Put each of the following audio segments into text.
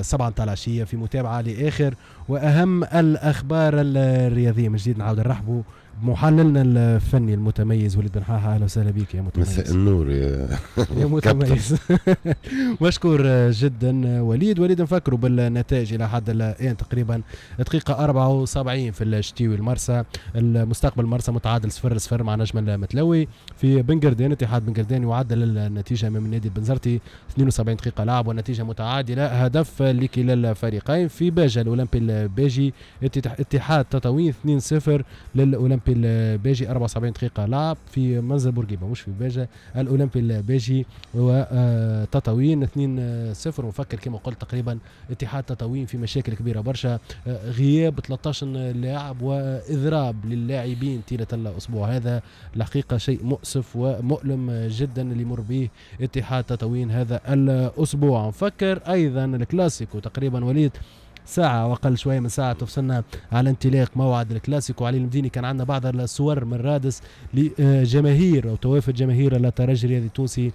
سبعة نتاع العشية في متابعة لآخر وأهم الأخبار الرياضية من جديد نعاود نرحبوا محللنا الفني المتميز وليد بن حاحة اهلا وسهلا بك يا متميز مساء النور يا يا متميز مشكور جدا وليد وليد نفكروا بالنتائج الى حد الان تقريبا دقيقة 74 في الشتيوي المرسى المستقبل المرسى متعادل 0 0 مع نجم المتلوي في بنجردين اتحاد بنجردين يعدل النتيجة امام النادي البنزرتي 72 دقيقة لعب والنتيجة متعادلة هدف لكلا الفريقين في باجة الاولمبي الباجي اتحاد تطاوين 2 0 للاولمبي الاولمبي الباجي 74 دقيقه لعب في منزل بورقيبه مش في باجه الاولمبي الباجي وتطاوين آه، 2-0 ونفكر كما قلت تقريبا اتحاد تطاوين في مشاكل كبيره برشا آه، غياب 13 لاعب واضراب للاعبين طيله الاسبوع هذا الحقيقه شيء مؤسف ومؤلم جدا اللي يمر به اتحاد تطاوين هذا الاسبوع نفكر ايضا الكلاسيكو تقريبا وليد ساعة وأقل شوية من ساعة تفصلنا على انطلاق موعد الكلاسيكو علي المديني كان عندنا بعض الصور من رادس لجماهير أو توافد جماهير الترجي الرياضي التونسي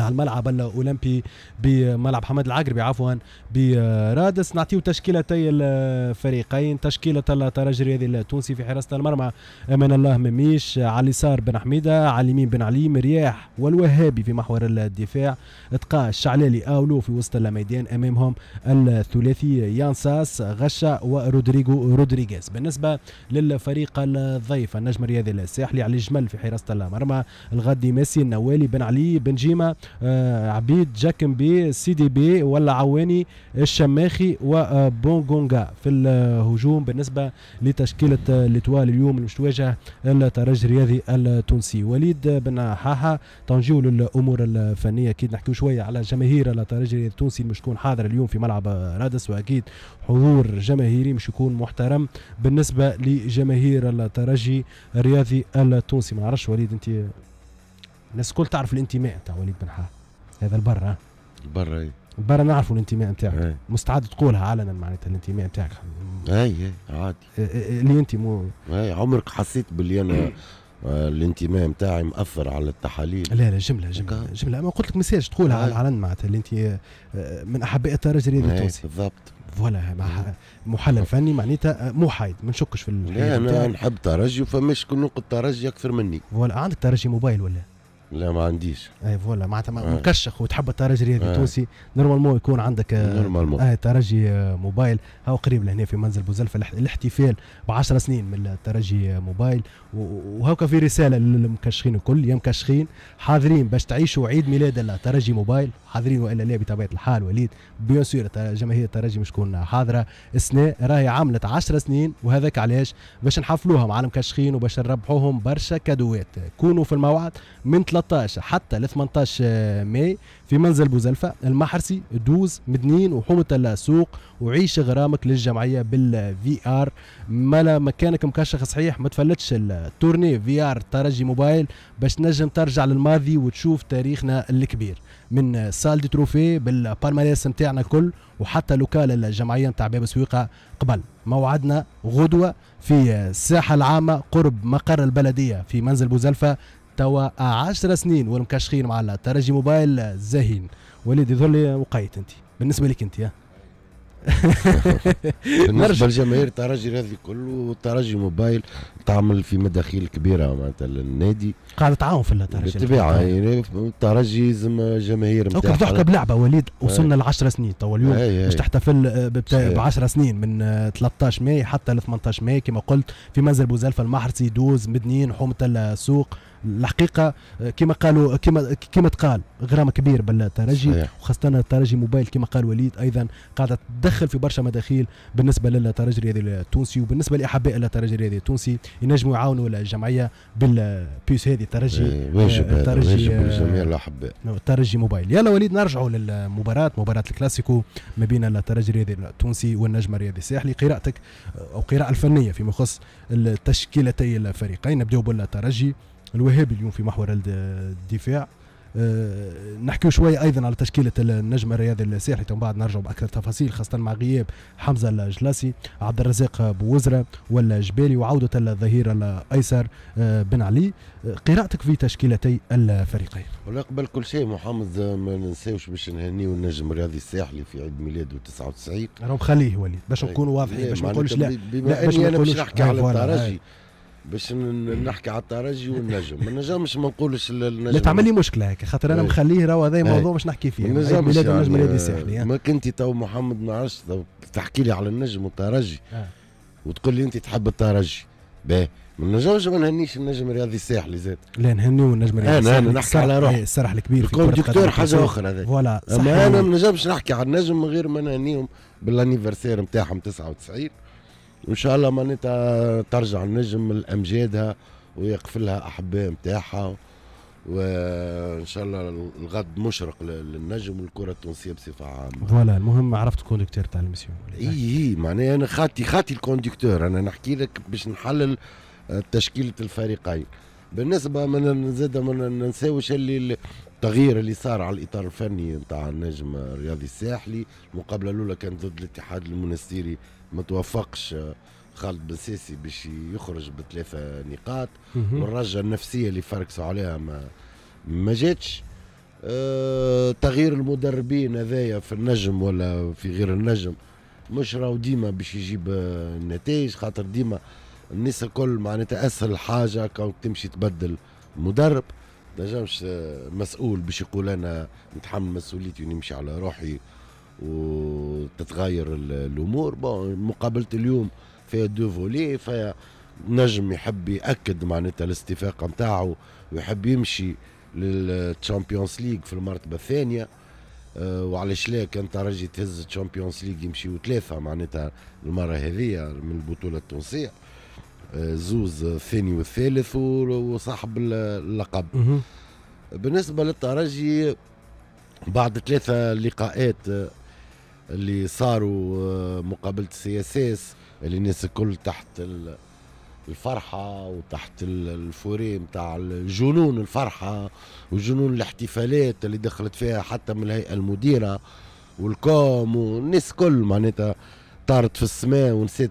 الملعب الاولمبي بملعب حمد العقربي عفوا برادس نعطيو تشكيلتي الفريقين تشكيله الترجي الرياضي التونسي في حراسه المرمى امان الله مميش على اليسار بن حميده على اليمين بن علي مرياح والوهابي في محور الدفاع اتقاء الشعلالي اولو في وسط الميدان امامهم الثلاثي يانساس غشا ورودريغو رودريغيز بالنسبه للفريق الضيف النجم الرياضي الساحلي علي الجمل في حراسه المرمى الغدي ميسي النوالي بن علي بن جيمه آه، عبيد سي سيدي بي ولا عواني الشماخي وبونغونغا في الهجوم بالنسبة لتشكيلة لتوال اليوم اللي تواجه الترجي الرياضي التونسي وليد بن حاحة تنجيو للأمور الفنية أكيد نحكيو شوية على جماهير الترجي التونسي مش تكون حاضر اليوم في ملعب رادس وأكيد حضور جماهيري مش يكون محترم بالنسبة لجماهير الترجي الرياضي التونسي ما نعرفش وليد أنت الناس الكل تعرف الانتماء تاع وليد بن حار هذا البرة البرة اي برا نعرفوا الانتماء نتاعك مستعد تقولها علنا معناتها الانتماء نتاعك اي اي عادي اللي انت مو اي عمرك حسيت باللي انا آه، الانتماء نتاعي مأثر على التحاليل لا لا جملة جملة مكا. جملة ما قلت لك مساج تقولها على العلن معناتها اللي انت آه، من احباء الترجي الرياضي التونسي بالضبط فوالا محلل فني معناتها آه، مو حايد ما نشكش في لا انا نحب الترجي وفماش شكون نقد ترجي اكثر مني فوالا عندك ترجي موبايل ولا؟ لا ما عنديش اي فوالا معناتها آه. مكشخ وتحب الترجي هذا آه. التونسي نورمالمون يكون عندك آه، نورمالمون آه ترجي موبايل هاو قريب لهنا في منزل بوزلفة الاحتفال ب 10 سنين من الترجي موبايل وهاكا في رساله للمكشخين الكل يا مكشخين حاضرين باش تعيشوا عيد ميلاد الترجي موبايل حاضرين والا لا بطبيعه الحال وليد بيان سور جماهير الترجي مش تكون حاضره السنه راهي عملت 10 سنين وهذاك علاش باش نحفلوها مع المكشخين وباش نربحوهم برشا كادوات كونوا في الموعد من 13 حتى ل 18 ماي في منزل بوزلفة المحرسي دوز مدنين وحومة السوق وعيش غرامك للجمعية بالفي ار ملا مكانك مكشخ صحيح ما تفلتش التورني في ار ترجي موبايل باش تنجم ترجع للماضي وتشوف تاريخنا الكبير من سال دي تروفي بالبالماريس نتاعنا كل وحتى لوكال الجمعية نتاع باب سويقة قبل موعدنا غدوة في الساحة العامة قرب مقر البلدية في منزل بوزلفة توا 10 سنين والمكشخين مع الترجي موبايل زاهين وليد يظهر لي وقيت انت بالنسبه لك انت ها بالنسبه لجماهير الترجي هذه كله الترجي موبايل تعمل في مداخيل كبيره معناتها للنادي قاعد تعاون في الترجي بالطبيعه يعني الترجي لازم جماهير نتاعها اوكي تحكي بلعبه وليد وصلنا ل 10 سنين توا اليوم باش تحتفل ب 10 سنين من 13 ماي حتى ل 18 ماي كما قلت في منزل بوزلفه المحرسي دوز مدنين حومه السوق الحقيقه كما قالوا كما كما تقال غرام كبير بالترجي وخاصه الترجي موبايل كما قال وليد ايضا قاعده تدخل في برشا مداخيل بالنسبه للترجي الرياضي التونسي وبالنسبه لاحباء الترجي الرياضي التونسي ينجموا يعاونوا الجمعيه بالبيس هذه الترجي إيه، واجب الترجي آه، آه، جميع الاحباء الترجي موبايل يلا وليد نرجعوا للمباراه مباراه الكلاسيكو ما بين الترجي الرياضي التونسي والنجم الرياضي الساحلي قراءتك او قراءه الفنيه فيما يخص تشكيلتي الفريقين نبداو بالترجي الوهابي اليوم في محور الدفاع نحكي آه، نحكيو شويه ايضا على تشكيله النجم الرياضي الساحلي ثم بعد نرجع باكثر تفاصيل خاصه مع غياب حمزه الجلاسي عبد الرزاق بوزره ولا جبالي وعوده الظهير الايسر آه، بن علي آه، قراءتك في تشكيلتي الفريقين ولا قبل كل شيء محمد ما ننساوش باش نهنيو النجم الرياضي الساحلي في عيد ميلاده 99 راهو خليه وليد باش إيه. نكونوا واضحين إيه، باش ما نقولش لا بما اني انا باش نحكي على إيه، الترجي باش نحكي على الترجي والنجم ما نجمش ما نقولش النجم لا تعمل لي مشكله هكا خاطر انا إيه. مخليه راهو هذا إيه. موضوع باش نحكي فيه يعني إيه. ما نجمش ميلاد النجم ميلاد الساحلي ما كنت تو محمد ما عرفش تحكي لي على النجم والترجي آه. وتقول لي انت تحب الترجي باهي ما نجمش ما نهنيش النجم الرياضي الساحلي زاد لا نهنيو النجم الرياضي الساحلي انا نحكي على روحي السرح الكبير في دكتور حاجه اخرى فوالا اما انا ما نجمش نحكي على النجم من غير ما نهنيهم بالانيفرسير نتاعهم 99 وان شاء الله معناتها ترجع النجم لامجادها ويقفلها احباء نتاعها وان شاء الله الغد مشرق للنجم والكره التونسيه بصفه عامه فوالا المهم عرفت الكوندكتور تاع الميسيون. اي اي معناها انا خاتي خاتي الكوندكتور انا نحكي لك باش نحلل آه، تشكيله الفريقين بالنسبه من زاد ما ننساوش اللي التغيير اللي صار على الاطار الفني نتاع النجم الرياضي الساحلي المقابله الاولى كانت ضد الاتحاد المنستيري ما توفقش خالد بن سيسي باش يخرج بثلاثة نقاط والرجة النفسية اللي فركسوا عليها ما ما جاتش أه تغيير المدربين هذايا في النجم ولا في غير النجم مش راهو ديما باش يجيب النتائج خاطر ديما الناس الكل معناتها اسهل حاجه كونك تمشي تبدل مدرب تنجمش أه، مسؤول باش يقول انا نتحمل مسؤوليتي ونمشي على روحي و تتغير الامور بون مقابله اليوم فيها دو فولي فيها نجم يحب ياكد معناتها الاستفاقه نتاعو ويحب يمشي للتشامبيونز ليج في المرتبه الثانيه آه، وعلى وعلاش لا كان ترجي تهز الشامبيونز ليج يمشيوا ثلاثه معناتها المره هذيا من البطوله التونسيه آه، زوز الثاني والثالث وصاحب اللقب بالنسبه للترجي بعد ثلاثه لقاءات اللي صاروا آه، مقابله السي اس اس اللي الناس الكل تحت الفرحه وتحت الفوري نتاع جنون الفرحه وجنون الاحتفالات اللي دخلت فيها حتى من الهيئه المديره والكوم والناس كل معناتها طارت في السماء ونسيت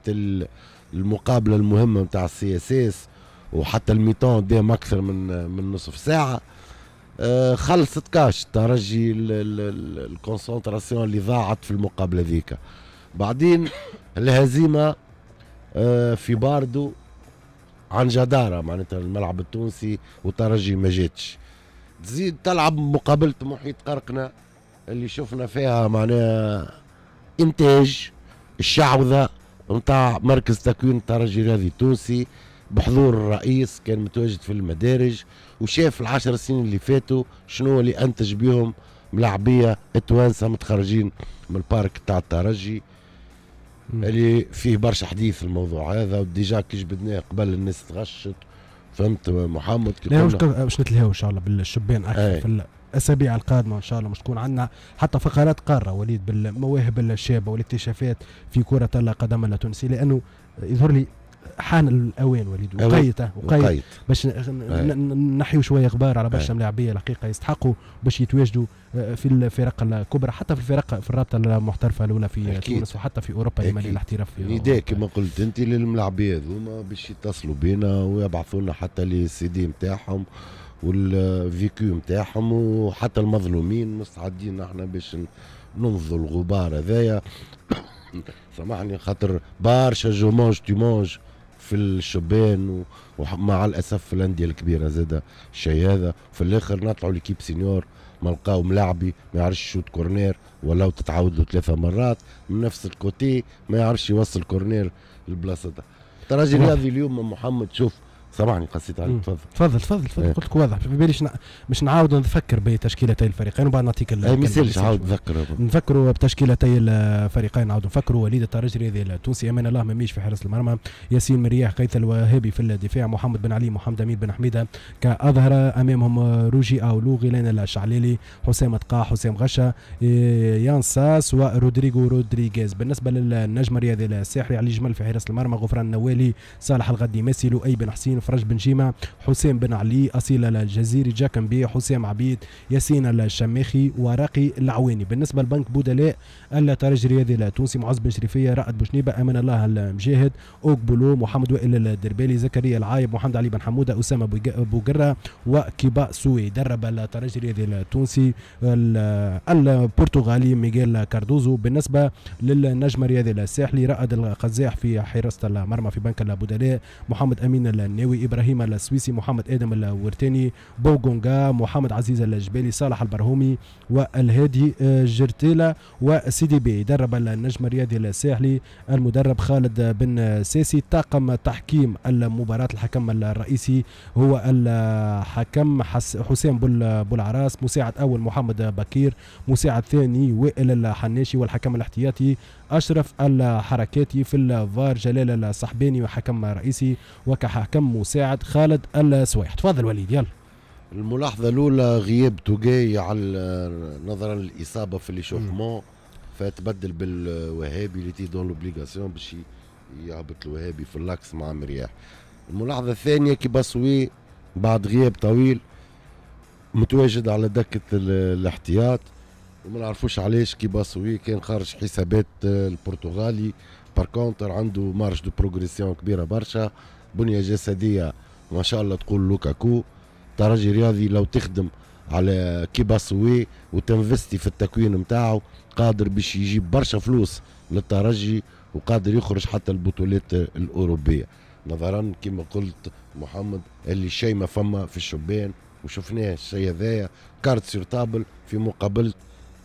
المقابله المهمه نتاع السي اس اس وحتى الميتون دام اكثر من من نصف ساعه آه، خلصت كاش ترجي الكونسنتراسيون اللي ضاعت في المقابله ذيك بعدين الهزيمه آه، في باردو عن جداره معناتها الملعب التونسي والترجي ما جاتش تزيد تلعب مقابله محيط قرقنه اللي شفنا فيها معناها انتاج الشعوذه نتاع مركز تكوين الترجي الرياضي التونسي بحضور الرئيس كان متواجد في المدارج وشاف العشر سنين اللي فاتوا شنو اللي انتج بيهم ملاعبيه التوانسه متخرجين من البارك تاع الترجي اللي فيه برشا حديث الموضوع هذا وديجا كي جبدناه قبل الناس تغشت فهمت محمد لا مش باش نتلهاو ان شاء الله بالشبان اكثر أي. في الاسابيع القادمه ان شاء الله مش تكون عندنا حتى فقرات قاره وليد بالمواهب الشابه والاكتشافات في كره القدم التونسي لانه يظهر لي حان الاوان وليد وقيت وقيت باش نحيو شويه غبار على برشا ملاعبيه الحقيقه يستحقوا باش يتواجدوا آه، في الفرق الكبرى حتى في الفرق في الرابطه المحترفه الاولى في تونس وحتى في اوروبا يما الاحتراف نداء كما قلت انت للملاعبيه هذوما باش يتصلوا بينا ويبعثوا لنا حتى لي سي دي نتاعهم والفيكيو نتاعهم وحتى المظلومين مستعدين احنا باش ننظر الغبار هذايا سامحني خاطر برشا تو مونج في الشبان ومع الاسف في الانديه الكبيره زاد الشيء هذا في الاخر نطلعوا ليكيب سينيور ما لقاو ملاعبي ما يعرفش يشوت كورنير ولو تتعود له ثلاثه مرات من نفس الكوتي ما يعرفش يوصل كورنير للبلاصه ترى راجل رياضي اليوم محمد شوف سامحني قصيت عليك تفضل تفضل تفضل تفضل إيه. قلت لك واضح في باليش باش نعاود نفكر بتشكيلتي الفريقين وبعد نعطيك إيه، ما يسالش عاود نفكر نفكروا بتشكيلتي الفريقين نعاود نفكروا وليد الترجري هذا التونسي امان الله مميش في حارس المرمى ياسين مرياح قيثل الوهابي في الدفاع محمد بن علي محمد امين بن حميده كاظهر امامهم روجي او لين الشعليلي حسام تقا حسام غشه إيه، يانساس ورودريغو رودريغيز بالنسبه للنجم الرياضي الساحري علي جمل في حارس المرمى غفران النوالي صالح الغدي ميسي لؤي بن حسين فرج بن جيمة حسين بن علي أصيل الجزيري جاكم بي حسام عبيد ياسين الشماخي وراقي العواني بالنسبة لبنك بودلاء الترجي الرياضي التونسي معز بن شريفية رائد بوشنيبة أمن الله المجاهد أوك بولو محمد وائل الدربالي زكريا العايب محمد علي بن حمودة أسامة بوقرة وكيبا سوي درب الترجي هذه التونسي البرتغالي ميغيل كاردوزو بالنسبة للنجم الرياضي الساحلي رائد القزاح في حراسة المرمى في بنك البودلاء محمد أمين الناوي الشناوي ابراهيم السويسي محمد ادم الورتاني بوغونغا محمد عزيز الجبالي صالح البرهومي والهادي آه، جرتيلا وسيدي بي درب النجم الرياضي الساحلي المدرب خالد بن ساسي طاقم تحكيم المباراة الحكم الرئيسي هو الحكم حسام بول بولعراس مساعد اول محمد بكير مساعد ثاني وائل الحناشي والحكم الاحتياطي أشرف الحركاتي في الفار جلال الصحباني وحكم رئيسي وكحكم مساعد خالد السويح تفضل وليد يلا الملاحظة الأولى غياب توجاي على نظرا للإصابة في ليشوفمون فتبدل بالوهابي اللي تي دون لوبليغاسيون باش يهبط الوهابي في اللاكس مع مرياح الملاحظة الثانية كي باسوي بعد غياب طويل متواجد على دكة الاحتياط وما نعرفوش علاش كي باسوي كان خارج حسابات آه، البرتغالي بار كونتر عنده مارش دو بروغريسيون كبيره برشا بنيه جسديه ما شاء الله تقول لوكاكو ترجي رياضي لو تخدم على كي باسوي وتنفستي في التكوين نتاعو قادر باش يجيب برشا فلوس للترجي وقادر يخرج حتى البطولات الاوروبيه نظرا كما قلت محمد اللي شيء ما فما في الشبان وشفناه الشيء هذايا كارت سيرتابل في مقابله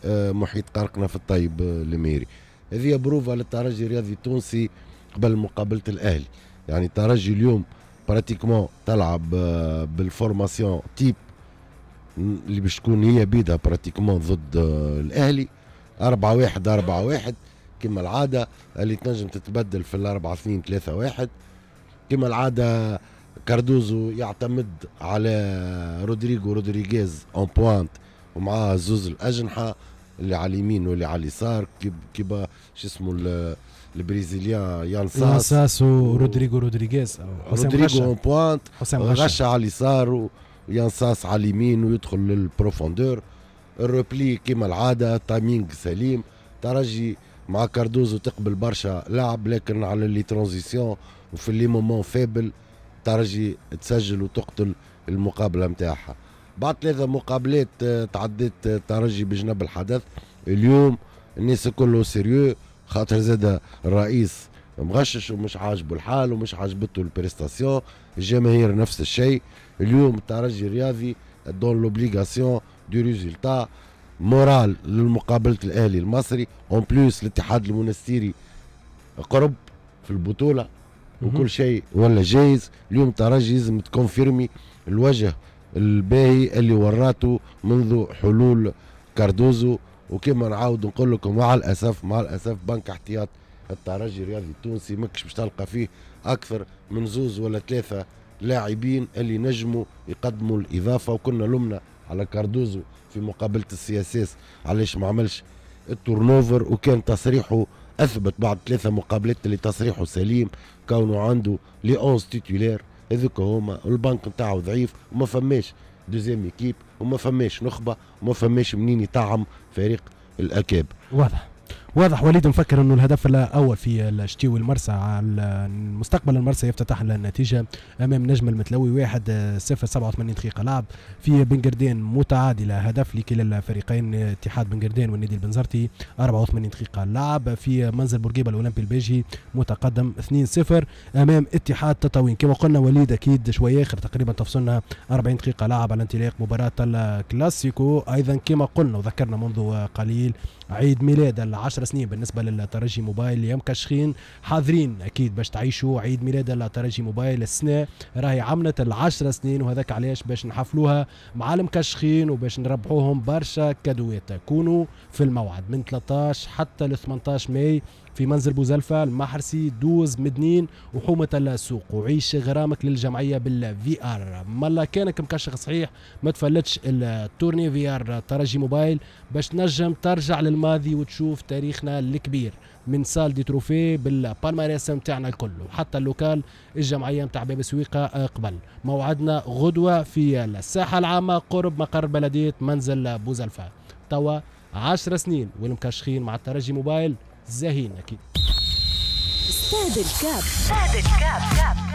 آه، محيط قرقنه في الطيب الميري آه، هذه بروفا للترجي الرياضي التونسي قبل مقابله الاهلي يعني الترجي اليوم براتيكمون تلعب آه، بالفورماسيون تيب اللي باش تكون هي بيدها براتيكمون ضد الاهلي 4 1 4 1 كما العاده اللي تنجم تتبدل في الأربعة 2 3 1 كما العاده كاردوزو يعتمد على رودريغو رودريغيز اون بوانت ومعاه زوز الاجنحه اللي على اليمين واللي على اليسار كيبا شو اسمه البرازيليان يان ساس ساس ورودريجو رودريغيز رودريجو اون بوانت غشا على اليسار ويان ساس على اليمين ويدخل للبروفوندور الروبلي كما العاده تايمينغ سليم ترجي مع كاردوزو تقبل برشا لعب لكن على لي ترانزيسيون وفي لي مومون فابل ترجي تسجل وتقتل المقابله نتاعها بعد ثلاثة مقابلات آه، تعديت آه، ترجي بجنب الحدث اليوم الناس كله سيريو خاطر زاد الرئيس مغشش ومش عاجبه الحال ومش عاجبته البريستاسيون الجماهير نفس الشيء اليوم الترجي الرياضي دون لوبليغاسيون دو ريزولتا مورال للمقابلة الاهلي المصري اون بلوس الاتحاد المنستيري قرب في البطوله وكل شيء ولا جايز اليوم الترجي لازم تكونفيرمي الوجه الباهي اللي وراته منذ حلول كاردوزو وكما نعاود نقول لكم مع الاسف مع الاسف بنك احتياط الترجي الرياضي التونسي ماكش باش تلقى فيه اكثر من زوز ولا ثلاثه لاعبين اللي نجموا يقدموا الاضافه وكنا لمنا على كاردوزو في مقابله السي اس اس علاش ما عملش التورنوفر وكان تصريحه اثبت بعد ثلاثه مقابلات اللي تصريحه سليم كونه عنده لي اونز تيتولير هذوك هما البنك نتاعو ضعيف وما فماش دوزيام ايكيب وما فماش نخبه وما فماش منين يطعم فريق الاكاب واضح واضح وليد مفكر انه الهدف الاول في الشتي المرسى على مستقبل المرسى يفتتح النتيجه امام نجم المتلوي 1 0 87 دقيقه لعب في بنقردين متعادله هدف لكلا الفريقين اتحاد بنقردين والنادي البنزرتي 84 دقيقه لعب في منزل بورقيبه الاولمبي البيجي متقدم 2 0 امام اتحاد تطاوين كما قلنا وليد اكيد شويه اخر تقريبا تفصلنا 40 دقيقه لعب على انطلاق مباراه الكلاسيكو ايضا كما قلنا وذكرنا منذ قليل عيد ميلاد العشر 10 سنين بالنسبه للترجي موبايل اليوم كشخين حاضرين اكيد باش تعيشوا عيد ميلاد الترجي موبايل السنه راهي عملت ال10 سنين وهذاك علاش باش نحفلوها مع المكشخين وباش نربحوهم برشا كادوات كونوا في الموعد من 13 حتى ل 18 ماي في منزل بوزلفة المحرسي دوز مدنين وحومة السوق وعيش غرامك للجمعية بالفي ار ملا كانك مكشخ صحيح ما تفلتش التورني في ار ترجي موبايل باش تنجم ترجع للماضي وتشوف تاريخنا الكبير من سال دي تروفي بالبالماريس نتاعنا الكل وحتى اللوكال الجمعيه نتاع باب سويقه آه، قبل موعدنا غدوه في الساحه العامه قرب مقر بلديه منزل بوزلفه توا 10 سنين والمكشخين مع الترجي موبايل زهينة كده استاد الكاب استاد الكاب كاب.